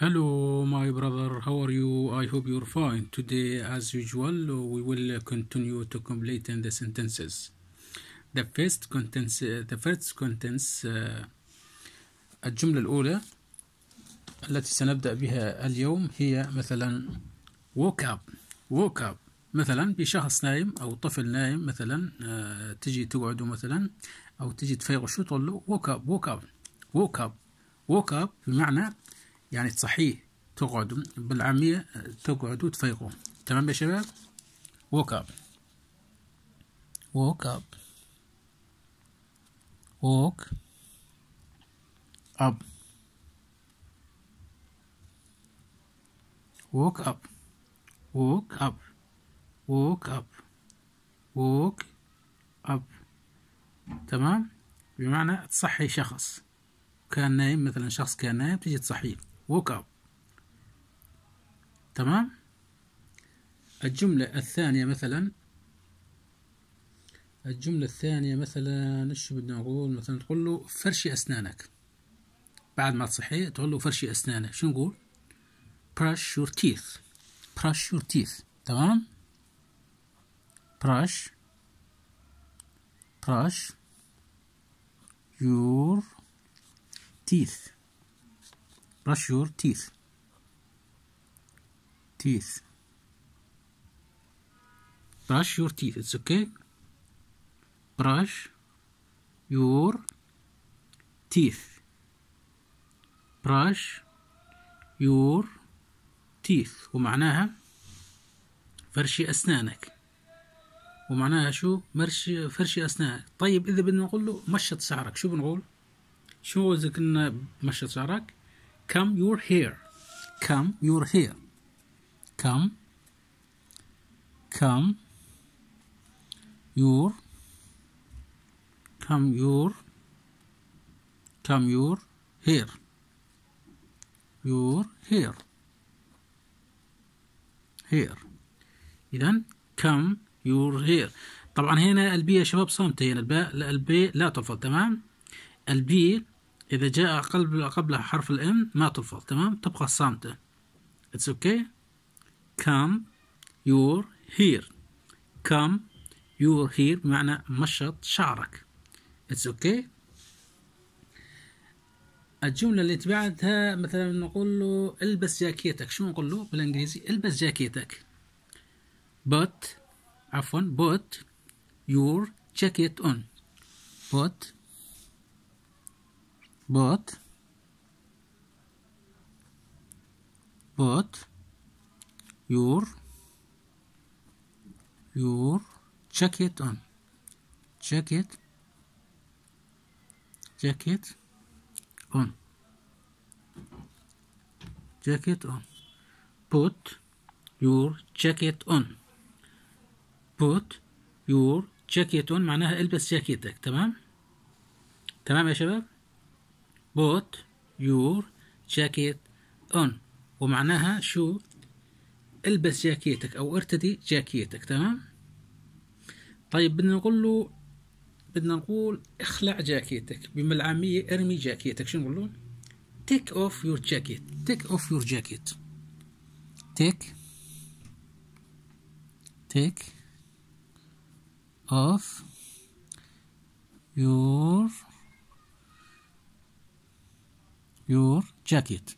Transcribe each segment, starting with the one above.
Hello my brother, how are you? I hope you're fine. Today as usual we will continue to complete in the sentences. The first contents the first contents uh, الجملة الأولى التي سنبدأ بها اليوم هي مثلا woke up woke up مثلا بشخص نايم أو طفل نايم مثلا تجي تقعده مثلا أو تجي تفيقه شو تقول له woke up woke up woke up woke up بمعنى يعني تصحيه تقعد بالعامية تقعد تفيقوا تمام يا شباب ووك اب ووك اب ووك اب ووك اب ووك اب ووك اب ووك اب تمام بمعنى تصحي شخص كان نايم مثلا شخص كان نايم تيجي تصحيه ووك اب تمام الجملة الثانية مثلا الجملة الثانية مثلا ايش بدنا نقول مثلا تقول له فرشي أسنانك بعد ما تصحي تقول له فرشي أسنانك شو نقول brush your teeth brush your teeth تمام brush brush your teeth brush your teeth teeth brush your teeth it's okay brush your teeth brush your teeth ومعناها فرشي أسنانك ومعناها شو مرش فرشي أسنانك طيب إذا بدنا نقول له مشط شعرك شو بنقول شو إذا كنا مشط شعرك come you're here come you're here come come your come your come your here your here here اذا come your here طبعا هنا البي يا شباب صامته هنا الباء البي لا تفضل تمام البي إذا جاء قبل قبلها حرف الإن ما تلفظ تمام تبقى صامتة It's okay Come you're here Come you're here بمعنى مشط شعرك It's okay الجملة اللي تبعتها مثلا نقول له البس جاكيتك شو نقول له بالانجليزي البس جاكيتك but عفوا put your jacket on put bought bought your your jacket on jacket jacket on jacket on put your jacket on put your jacket on معناها البس جاكيتك تمام تمام يا شباب put your jacket on ومعناها شو البس جاكيتك أو ارتدي جاكيتك تمام طيب بدنا نقول له بدنا نقول اخلع جاكيتك بالعامية ارمي جاكيتك شو نقول له take off your jacket take off your jacket take take off your your jacket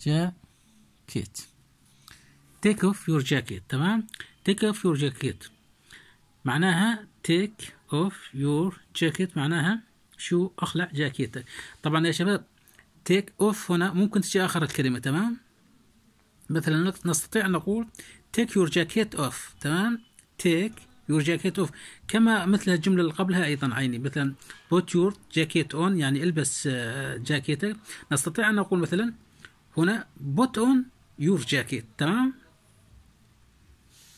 jacket take off your jacket تمام take off your jacket معناها take off your jacket معناها شو اخلع جاكيتك طبعا يا شباب take off هنا ممكن تجي آخر الكلمة تمام مثلا نستطيع أن نقول take your jacket off تمام take يور جاكيت اوف كما مثل الجملة اللي قبلها أيضا عيني مثلا بوت يور جاكيت اون يعني البس آه، جاكيتك نستطيع أن نقول مثلا هنا بوت اون يور جاكيت تمام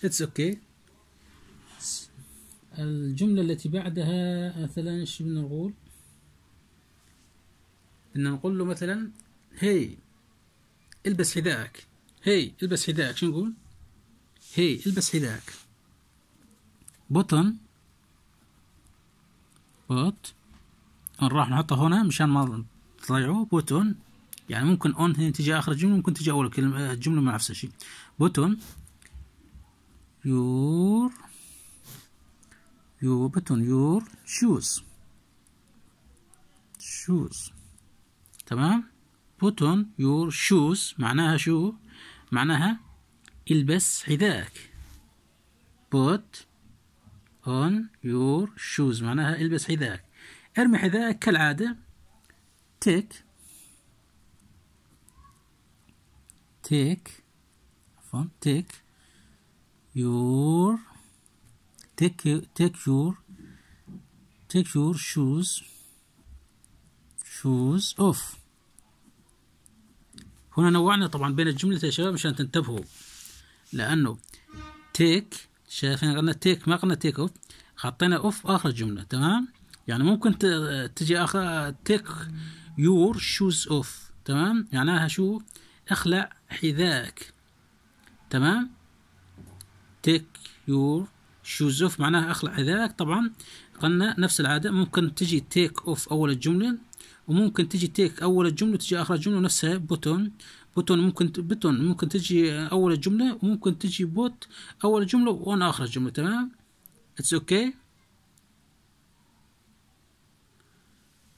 اتس اوكي okay. الجملة التي بعدها مثلا ايش بدنا نقول بدنا نقول له مثلا هي البس حذائك هي البس حذائك شو نقول هي البس حذائك بوتن بوت نروح نحطه هنا مشان ما تضيعوه بوتن يعني ممكن اون هنا تجي اخر جمله ممكن تجي اول كلمه آه، جملة مع نفس الشيء بوتن يور يو بوتن يور شوز شوز تمام بوتن يور شوز معناها شو معناها البس حذائك بوت on your shoes معناها البس حذاءك ارمي حذاءك كالعادة take take عفوا take your take take your take your shoes shoes off هنا نوعنا طبعا بين الجملة يا شباب مشان تنتبهوا لأنه take شايفين قلنا تيك ما قلنا تيك اوف حطينا اوف اخر الجمله تمام يعني ممكن تجي اخر تيك يور شوز اوف تمام معناها شو اخلع حذائك تمام تيك يور شوز اوف معناها اخلع حذائك طبعا قلنا نفس العاده ممكن تجي تيك اوف اول الجمله وممكن تجي تيك اول الجمله تجي اخر الجمله نفسها بوتون بوتون ممكن بوتون ممكن تجي أول جملة وممكن تجي بوت أول جملة وان آخر جملة تمام اتس اوكي okay.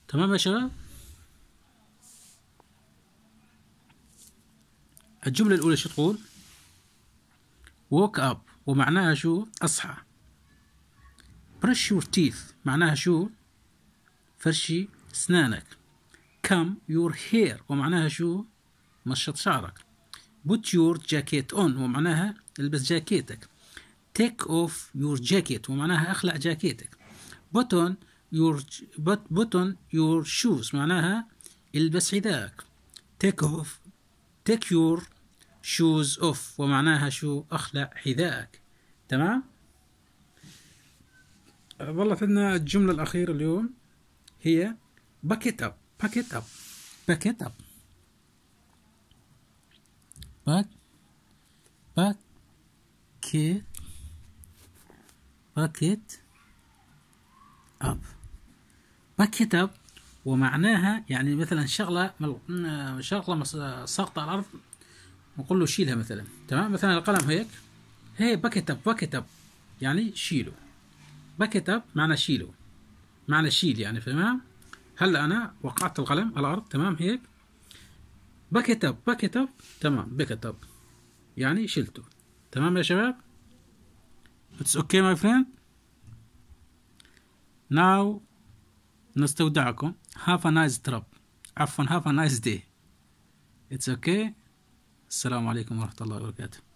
تمام يا شباب الجملة الأولى شو تقول woke up ومعناها شو أصحى brush your teeth معناها شو فرشي أسنانك come your hair ومعناها شو مشط شعرك put your jacket on ومعناها البس جاكيتك take off your jacket ومعناها اخلع جاكيتك put on your put, put on your shoes معناها البس حذائك take off take your shoes off ومعناها شو اخلع حذائك تمام والله فدنا الجملة الأخيرة اليوم هي باكيت أب باكيت أب باكيت أب باك باكيت باكيت أب باكيت أب ومعناها يعني مثلا شغلة شغلة ساقطة على الأرض نقول له شيلها مثلا تمام مثلا القلم هيك هي باكيت أب باكيت أب يعني شيله باكيت أب معنى شيله معنى شيل يعني تمام هلا أنا وقعت القلم على الأرض تمام هيك باك ات اب باك ات اب تمام بيك ات اب يعني شلته تمام يا شباب اتس اوكي ماي فريند ناو نستودعكم هاف ا نايس تراب عفوا هاف ا نايس داي اتس اوكي السلام عليكم ورحمه الله وبركاته